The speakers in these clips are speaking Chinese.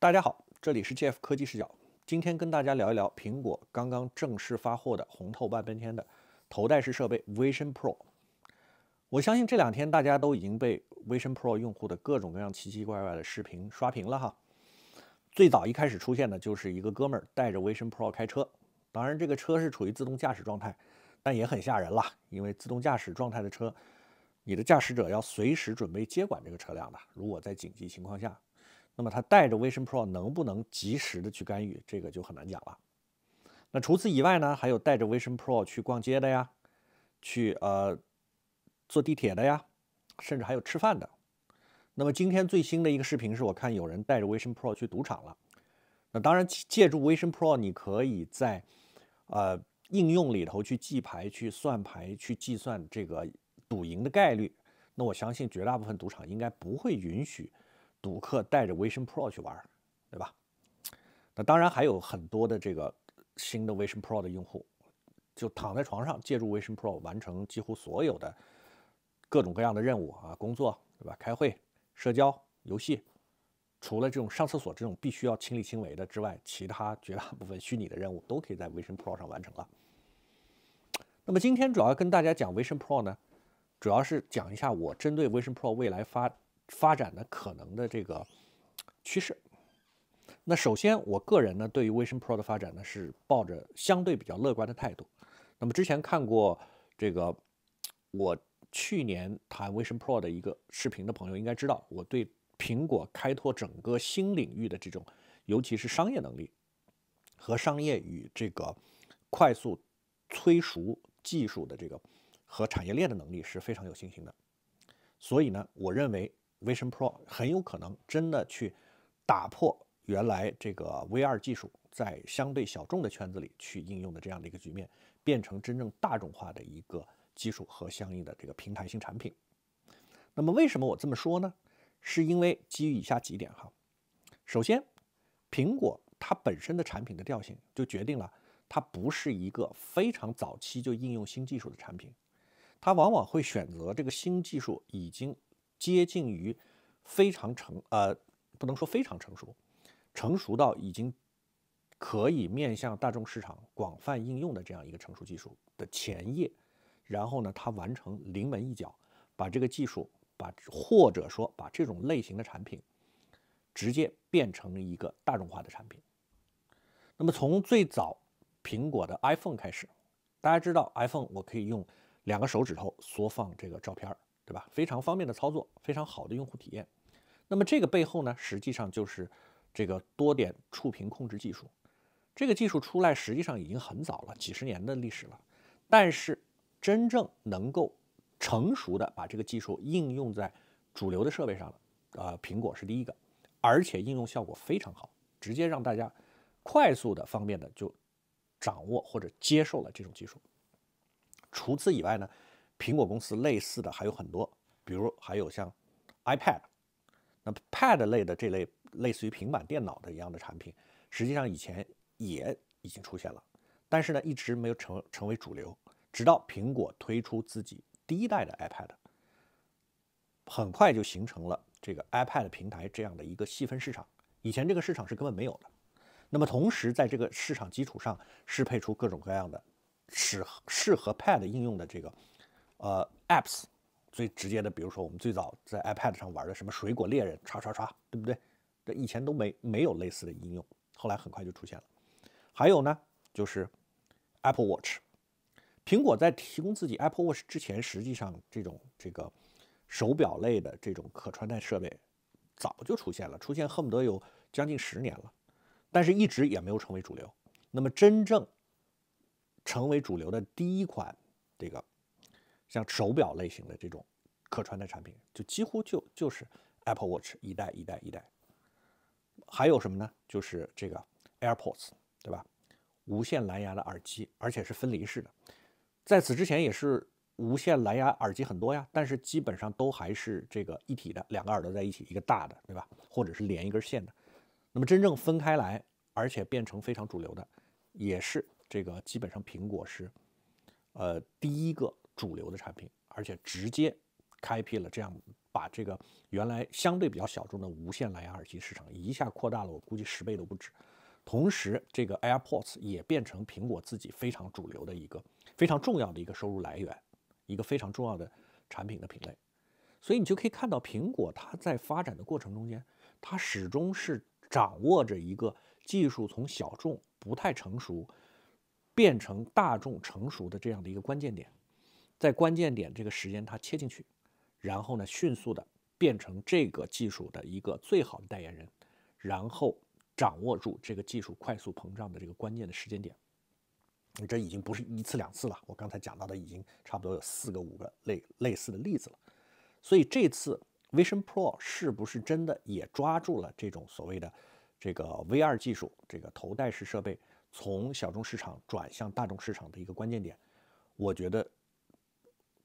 大家好，这里是 Jeff 科技视角。今天跟大家聊一聊苹果刚刚正式发货的红透半边天的头戴式设备 Vision Pro。我相信这两天大家都已经被 Vision Pro 用户的各种各样奇奇怪怪的视频刷屏了哈。最早一开始出现的就是一个哥们儿带着 Vision Pro 开车，当然这个车是处于自动驾驶状态，但也很吓人了，因为自动驾驶状态的车，你的驾驶者要随时准备接管这个车辆的，如果在紧急情况下。那么他带着 Vision Pro 能不能及时的去干预，这个就很难讲了。那除此以外呢，还有带着 Vision Pro 去逛街的呀，去呃坐地铁的呀，甚至还有吃饭的。那么今天最新的一个视频是我看有人带着 Vision Pro 去赌场了。那当然，借助 Vision Pro，你可以在呃应用里头去记牌、去算牌、去计算这个赌赢的概率。那我相信绝大部分赌场应该不会允许。赌客带着 Vision Pro 去玩，对吧？那当然还有很多的这个新的 Vision Pro 的用户，就躺在床上借助 Vision Pro 完成几乎所有的各种各样的任务啊，工作，对吧？开会、社交、游戏，除了这种上厕所这种必须要亲力亲为的之外，其他绝大部分虚拟的任务都可以在 Vision Pro 上完成了。那么今天主要跟大家讲 Vision Pro 呢，主要是讲一下我针对 Vision Pro 未来发。发展的可能的这个趋势，那首先，我个人呢，对于 Vision Pro 的发展呢，是抱着相对比较乐观的态度。那么之前看过这个我去年谈 Vision Pro 的一个视频的朋友应该知道，我对苹果开拓整个新领域的这种，尤其是商业能力和商业与这个快速催熟技术的这个和产业链的能力是非常有信心的。所以呢，我认为。Vision Pro 很有可能真的去打破原来这个 VR 技术在相对小众的圈子里去应用的这样的一个局面，变成真正大众化的一个技术和相应的这个平台性产品。那么为什么我这么说呢？是因为基于以下几点哈。首先，苹果它本身的产品的调性就决定了它不是一个非常早期就应用新技术的产品，它往往会选择这个新技术已经。接近于非常成呃，不能说非常成熟，成熟到已经可以面向大众市场广泛应用的这样一个成熟技术的前夜，然后呢，它完成临门一脚，把这个技术把或者说把这种类型的产品直接变成一个大众化的产品。那么从最早苹果的 iPhone 开始，大家知道 iPhone，我可以用两个手指头缩放这个照片儿。对吧？非常方便的操作，非常好的用户体验。那么这个背后呢，实际上就是这个多点触屏控制技术。这个技术出来实际上已经很早了，几十年的历史了。但是真正能够成熟的把这个技术应用在主流的设备上了，呃，苹果是第一个，而且应用效果非常好，直接让大家快速的、方便的就掌握或者接受了这种技术。除此以外呢？苹果公司类似的还有很多，比如还有像 iPad，那 Pad 类的这类类似于平板电脑的一样的产品，实际上以前也已经出现了，但是呢一直没有成成为主流，直到苹果推出自己第一代的 iPad，很快就形成了这个 iPad 平台这样的一个细分市场，以前这个市场是根本没有的。那么同时在这个市场基础上适配出各种各样的适适合 Pad 应用的这个。呃，apps 最直接的，比如说我们最早在 iPad 上玩的什么水果猎人，刷刷刷，对不对？这以前都没没有类似的应用，后来很快就出现了。还有呢，就是 Apple Watch。苹果在提供自己 Apple Watch 之前，实际上这种这个手表类的这种可穿戴设备早就出现了，出现恨不得有将近十年了，但是一直也没有成为主流。那么真正成为主流的第一款这个。像手表类型的这种可穿戴产品，就几乎就就是 Apple Watch 一代一代一代。还有什么呢？就是这个 AirPods，对吧？无线蓝牙的耳机，而且是分离式的。在此之前也是无线蓝牙耳机很多呀，但是基本上都还是这个一体的，两个耳朵在一起，一个大的，对吧？或者是连一根线的。那么真正分开来，而且变成非常主流的，也是这个基本上苹果是呃第一个。主流的产品，而且直接开辟了这样把这个原来相对比较小众的无线蓝牙耳机市场一下扩大了，我估计十倍都不止。同时，这个 AirPods 也变成苹果自己非常主流的一个非常重要的一个收入来源，一个非常重要的产品的品类。所以你就可以看到，苹果它在发展的过程中间，它始终是掌握着一个技术从小众不太成熟，变成大众成熟的这样的一个关键点。在关键点这个时间，它切进去，然后呢，迅速的变成这个技术的一个最好的代言人，然后掌握住这个技术快速膨胀的这个关键的时间点。这已经不是一次两次了，我刚才讲到的已经差不多有四个五个类类似的例子了。所以这次 Vision Pro 是不是真的也抓住了这种所谓的这个 VR 技术这个头戴式设备从小众市场转向大众市场的一个关键点？我觉得。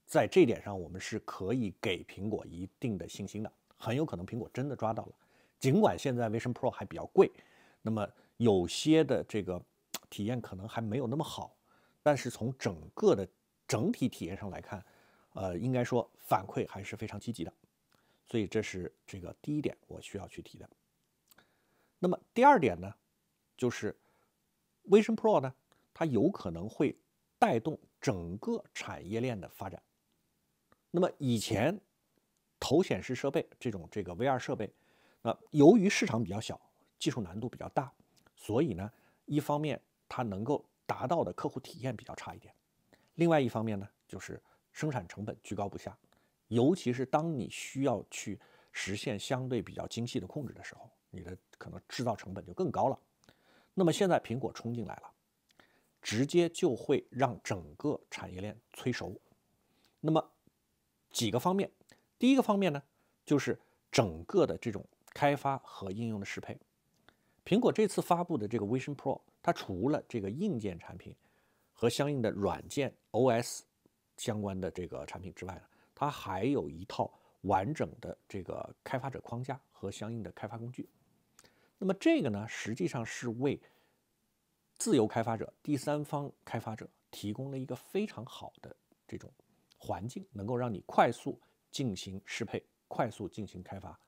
在这点上，我们是可以给苹果一定的信心的。很有可能苹果真的抓到了。尽管现在 Vision Pro 还比较贵，那么有些的这个体验可能还没有那么好，但是从整个的整体体验上来看，呃，应该说反馈还是非常积极的。所以这是这个第一点我需要去提的。那么第二点呢，就是 Vision Pro 呢，它有可能会带动整个产业链的发展。那么以前头显示设备这种这个 VR 设备，那由于市场比较小，技术难度比较大，所以呢，一方面它能够达到的客户体验比较差一点，另外一方面呢，就是生产成本居高不下，尤其是当你需要去实现相对比较精细的控制的时候，你的可能制造成本就更高了。那么现在苹果冲进来了，直接就会让整个产业链催熟。那么。几个方面，第一个方面呢，就是整个的这种开发和应用的适配。苹果这次发布的这个 Vision Pro，它除了这个硬件产品和相应的软件 OS 相关的这个产品之外呢，它还有一套完整的这个开发者框架和相应的开发工具。那么这个呢，实际上是为自由开发者、第三方开发者提供了一个非常好的这种。环境能够让你快速进行适配，快速进行开发。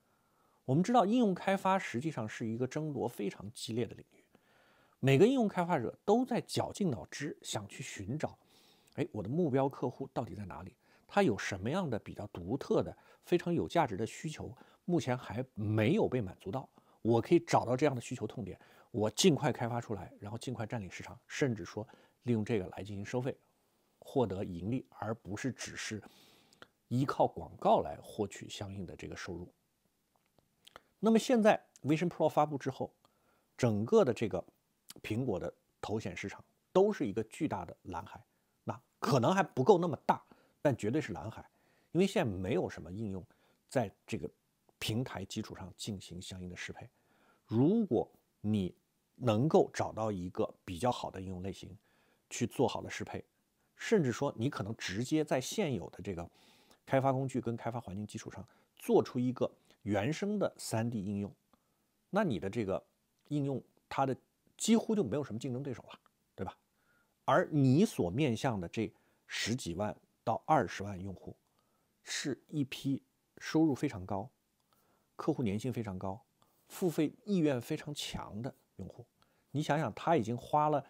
我们知道，应用开发实际上是一个争夺非常激烈的领域，每个应用开发者都在绞尽脑汁想去寻找，哎，我的目标客户到底在哪里？他有什么样的比较独特的、非常有价值的需求，目前还没有被满足到？我可以找到这样的需求痛点，我尽快开发出来，然后尽快占领市场，甚至说利用这个来进行收费。获得盈利，而不是只是依靠广告来获取相应的这个收入。那么现在，Vision Pro 发布之后，整个的这个苹果的头显市场都是一个巨大的蓝海。那可能还不够那么大，但绝对是蓝海，因为现在没有什么应用在这个平台基础上进行相应的适配。如果你能够找到一个比较好的应用类型，去做好了适配。甚至说，你可能直接在现有的这个开发工具跟开发环境基础上，做出一个原生的 3D 应用，那你的这个应用它的几乎就没有什么竞争对手了，对吧？而你所面向的这十几万到二十万用户，是一批收入非常高、客户粘性非常高、付费意愿非常强的用户。你想想，他已经花了。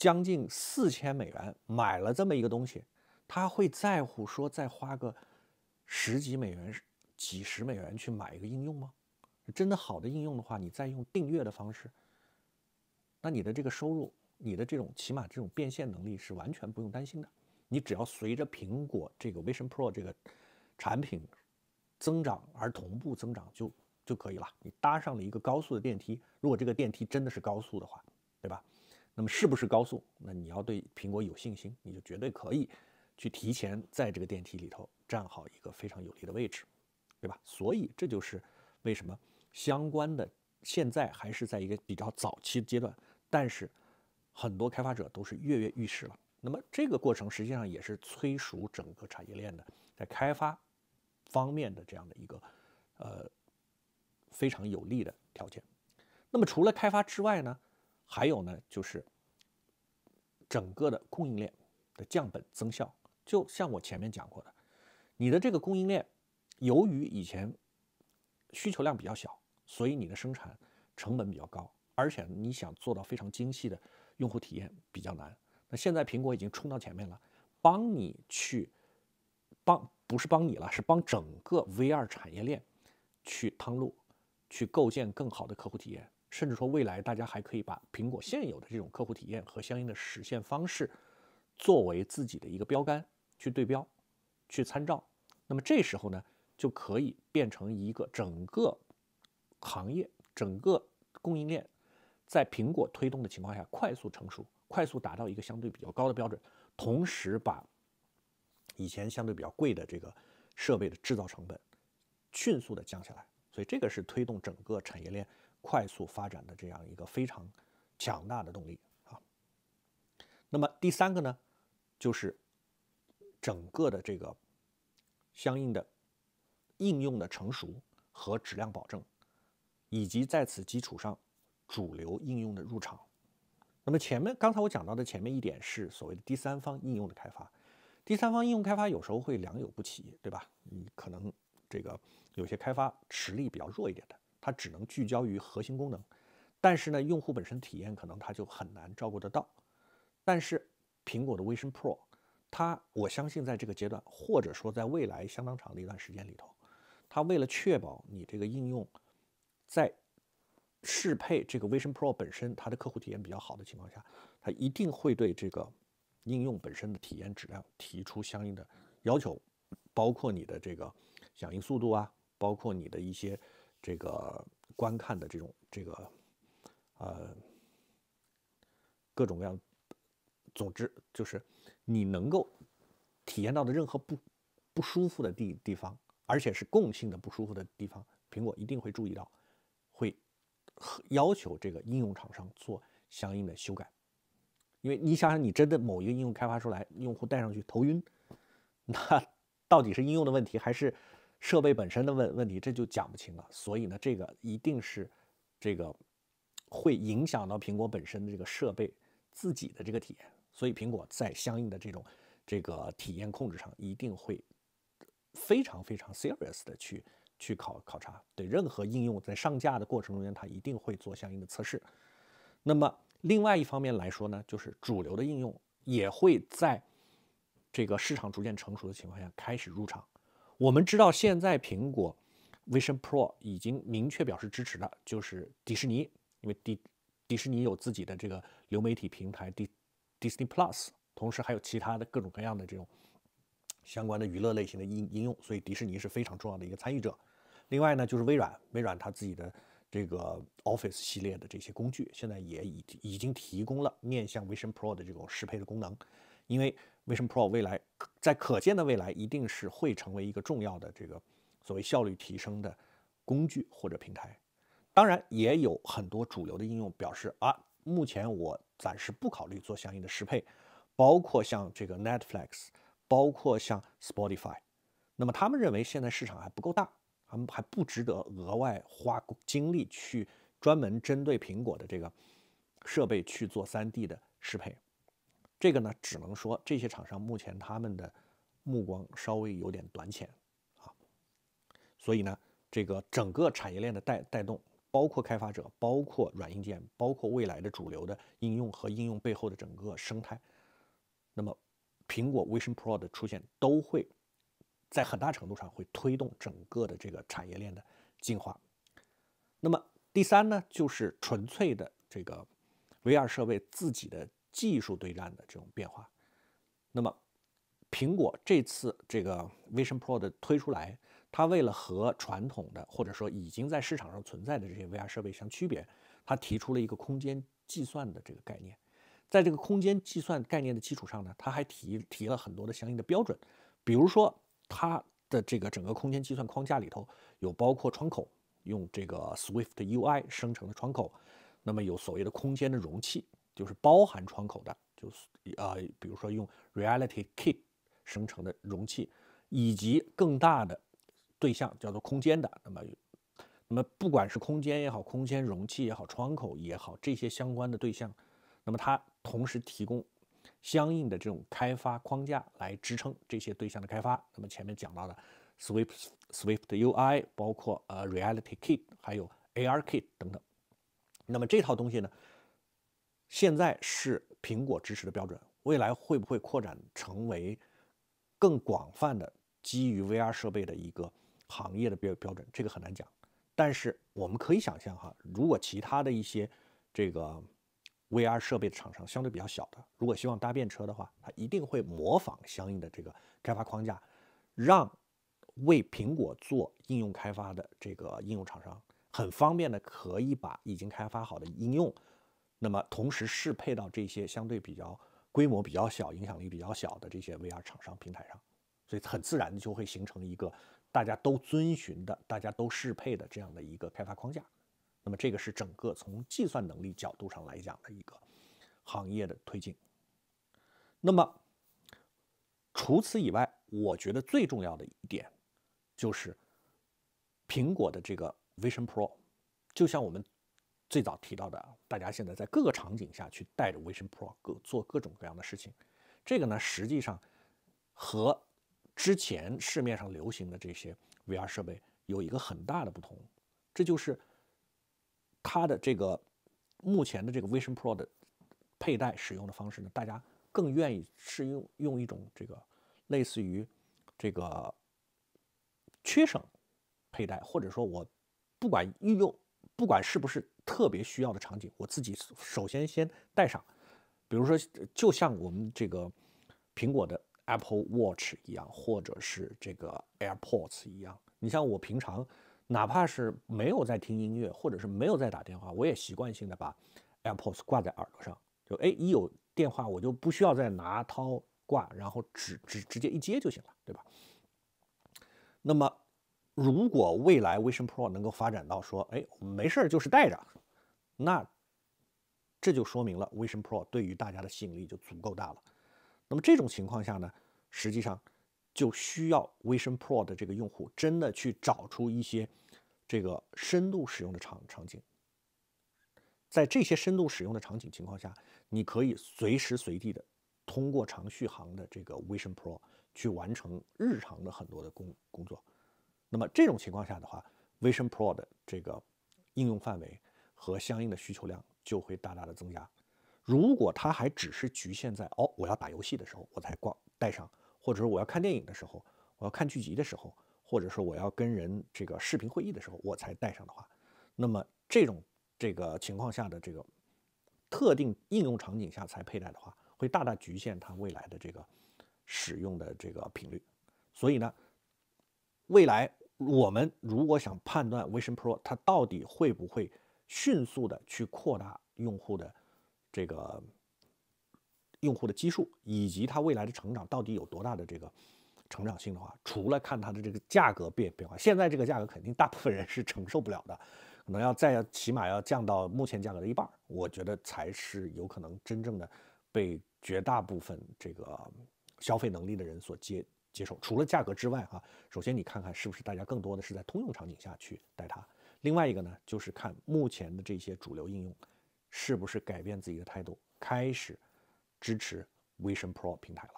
将近四千美元买了这么一个东西，他会在乎说再花个十几美元、几十美元去买一个应用吗？真的好的应用的话，你再用订阅的方式，那你的这个收入、你的这种起码这种变现能力是完全不用担心的。你只要随着苹果这个 Vision Pro 这个产品增长而同步增长就就可以了。你搭上了一个高速的电梯，如果这个电梯真的是高速的话，对吧？那么是不是高速？那你要对苹果有信心，你就绝对可以去提前在这个电梯里头站好一个非常有利的位置，对吧？所以这就是为什么相关的现在还是在一个比较早期阶段，但是很多开发者都是跃跃欲试了。那么这个过程实际上也是催熟整个产业链的在开发方面的这样的一个呃非常有利的条件。那么除了开发之外呢？还有呢，就是整个的供应链的降本增效。就像我前面讲过的，你的这个供应链，由于以前需求量比较小，所以你的生产成本比较高，而且你想做到非常精细的用户体验比较难。那现在苹果已经冲到前面了，帮你去帮不是帮你了，是帮整个 VR 产业链去趟路，去构建更好的客户体验。甚至说，未来大家还可以把苹果现有的这种客户体验和相应的实现方式，作为自己的一个标杆去对标、去参照。那么这时候呢，就可以变成一个整个行业、整个供应链，在苹果推动的情况下快速成熟、快速达到一个相对比较高的标准，同时把以前相对比较贵的这个设备的制造成本迅速的降下来。所以这个是推动整个产业链。快速发展的这样一个非常强大的动力啊。那么第三个呢，就是整个的这个相应的应用的成熟和质量保证，以及在此基础上主流应用的入场。那么前面刚才我讲到的前面一点是所谓的第三方应用的开发，第三方应用开发有时候会良莠不齐，对吧？你可能这个有些开发实力比较弱一点的。它只能聚焦于核心功能，但是呢，用户本身体验可能它就很难照顾得到。但是苹果的 Vision Pro，它我相信在这个阶段，或者说在未来相当长的一段时间里头，它为了确保你这个应用在适配这个 Vision Pro 本身，它的客户体验比较好的情况下，它一定会对这个应用本身的体验质量提出相应的要求，包括你的这个响应速度啊，包括你的一些。这个观看的这种这个，呃，各种各样，总之就是你能够体验到的任何不不舒服的地地方，而且是共性的不舒服的地方，苹果一定会注意到，会要求这个应用厂商做相应的修改。因为你想想，你真的某一个应用开发出来，用户戴上去头晕，那到底是应用的问题，还是？设备本身的问问题，这就讲不清了。所以呢，这个一定是这个会影响到苹果本身的这个设备自己的这个体验。所以苹果在相应的这种这个体验控制上，一定会非常非常 serious 的去去考考察。对任何应用在上架的过程中间，它一定会做相应的测试。那么另外一方面来说呢，就是主流的应用也会在这个市场逐渐成熟的情况下开始入场。我们知道，现在苹果 Vision Pro 已经明确表示支持了，就是迪士尼，因为迪迪士尼有自己的这个流媒体平台迪迪 Disney Plus，同时还有其他的各种各样的这种相关的娱乐类型的应应用，所以迪士尼是非常重要的一个参与者。另外呢，就是微软，微软它自己的这个 Office 系列的这些工具，现在也已已经提供了面向 Vision Pro 的这种适配的功能。因为 Vision Pro 未来在可见的未来，一定是会成为一个重要的这个所谓效率提升的工具或者平台。当然，也有很多主流的应用表示啊，目前我暂时不考虑做相应的适配，包括像这个 Netflix，包括像 Spotify，那么他们认为现在市场还不够大，他们还不值得额外花精力去专门针对苹果的这个设备去做 3D 的适配。这个呢，只能说这些厂商目前他们的目光稍微有点短浅啊，所以呢，这个整个产业链的带带动，包括开发者，包括软硬件，包括未来的主流的应用和应用背后的整个生态，那么苹果 Vision Pro 的出现，都会在很大程度上会推动整个的这个产业链的进化。那么第三呢，就是纯粹的这个 VR 设备自己的。技术对战的这种变化，那么苹果这次这个 Vision Pro 的推出来，它为了和传统的或者说已经在市场上存在的这些 VR 设备相区别，它提出了一个空间计算的这个概念。在这个空间计算概念的基础上呢，它还提提了很多的相应的标准，比如说它的这个整个空间计算框架里头有包括窗口，用这个 Swift UI 生成的窗口，那么有所谓的空间的容器。就是包含窗口的，就是呃，比如说用 Reality Kit 生成的容器，以及更大的对象叫做空间的。那么，那么不管是空间也好，空间容器也好，窗口也好，这些相关的对象，那么它同时提供相应的这种开发框架来支撑这些对象的开发。那么前面讲到的 Swift Swift 的 UI，包括呃 Reality Kit，还有 AR Kit 等等。那么这套东西呢？现在是苹果支持的标准，未来会不会扩展成为更广泛的基于 VR 设备的一个行业的标标准？这个很难讲。但是我们可以想象哈，如果其他的一些这个 VR 设备的厂商相对比较小的，如果希望搭便车的话，它一定会模仿相应的这个开发框架，让为苹果做应用开发的这个应用厂商很方便的可以把已经开发好的应用。那么同时适配到这些相对比较规模比较小、影响力比较小的这些 VR 厂商平台上，所以很自然的就会形成一个大家都遵循的、大家都适配的这样的一个开发框架。那么这个是整个从计算能力角度上来讲的一个行业的推进。那么除此以外，我觉得最重要的一点就是苹果的这个 Vision Pro，就像我们。最早提到的，大家现在在各个场景下去带着 Vision Pro 各做各种各样的事情，这个呢，实际上和之前市面上流行的这些 VR 设备有一个很大的不同，这就是它的这个目前的这个 Vision Pro 的佩戴使用的方式呢，大家更愿意是用用一种这个类似于这个缺省佩戴，或者说我不管运用不管是不是。特别需要的场景，我自己首先先带上，比如说，就像我们这个苹果的 Apple Watch 一样，或者是这个 AirPods 一样。你像我平常，哪怕是没有在听音乐，或者是没有在打电话，我也习惯性的把 AirPods 挂在耳朵上。就哎，一有电话，我就不需要再拿掏挂，然后直直直接一接就行了，对吧？那么。如果未来 Vision Pro 能够发展到说，哎，没事儿就是带着，那这就说明了 Vision Pro 对于大家的吸引力就足够大了。那么这种情况下呢，实际上就需要 Vision Pro 的这个用户真的去找出一些这个深度使用的场场景，在这些深度使用的场景情况下，你可以随时随地的通过长续航的这个 Vision Pro 去完成日常的很多的工工作。那么这种情况下的话，Vision Pro 的这个应用范围和相应的需求量就会大大的增加。如果它还只是局限在哦，我要打游戏的时候我才挂带上，或者说我要看电影的时候，我要看剧集的时候，或者说我要跟人这个视频会议的时候我才戴上的话，那么这种这个情况下的这个特定应用场景下才佩戴的话，会大大局限它未来的这个使用的这个频率。所以呢，未来。我们如果想判断 Vision Pro 它到底会不会迅速的去扩大用户的这个用户的基数，以及它未来的成长到底有多大的这个成长性的话，除了看它的这个价格变变化，现在这个价格肯定大部分人是承受不了的，可能要再要起码要降到目前价格的一半，我觉得才是有可能真正的被绝大部分这个消费能力的人所接。接受除了价格之外，哈，首先你看看是不是大家更多的是在通用场景下去带它。另外一个呢，就是看目前的这些主流应用，是不是改变自己的态度，开始支持 Vision Pro 平台了。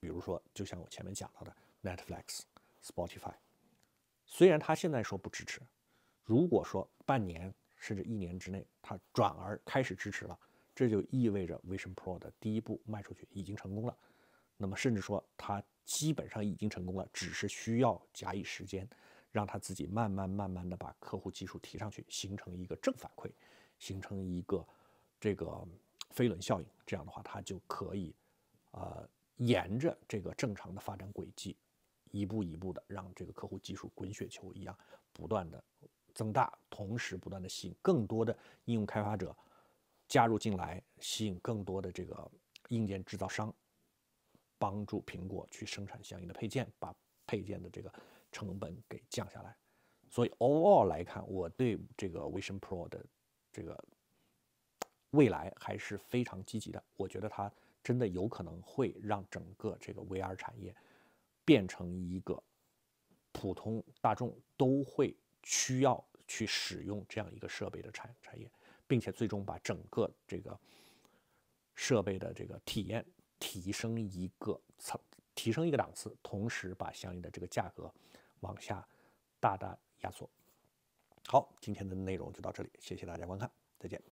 比如说，就像我前面讲到的 Netflix、Spotify，虽然它现在说不支持，如果说半年甚至一年之内它转而开始支持了，这就意味着 Vision Pro 的第一步迈出去已经成功了。那么，甚至说他基本上已经成功了，只是需要加以时间，让他自己慢慢、慢慢的把客户技术提上去，形成一个正反馈，形成一个这个飞轮效应。这样的话，他就可以，呃，沿着这个正常的发展轨迹，一步一步的让这个客户技术滚雪球一样不断的增大，同时不断的吸引更多的应用开发者加入进来，吸引更多的这个硬件制造商。帮助苹果去生产相应的配件，把配件的这个成本给降下来。所以 overall 来看，我对这个 Vision Pro 的这个未来还是非常积极的。我觉得它真的有可能会让整个这个 VR 产业变成一个普通大众都会需要去使用这样一个设备的产产业，并且最终把整个这个设备的这个体验。提升一个层，提升一个档次，同时把相应的这个价格往下大大压缩。好，今天的内容就到这里，谢谢大家观看，再见。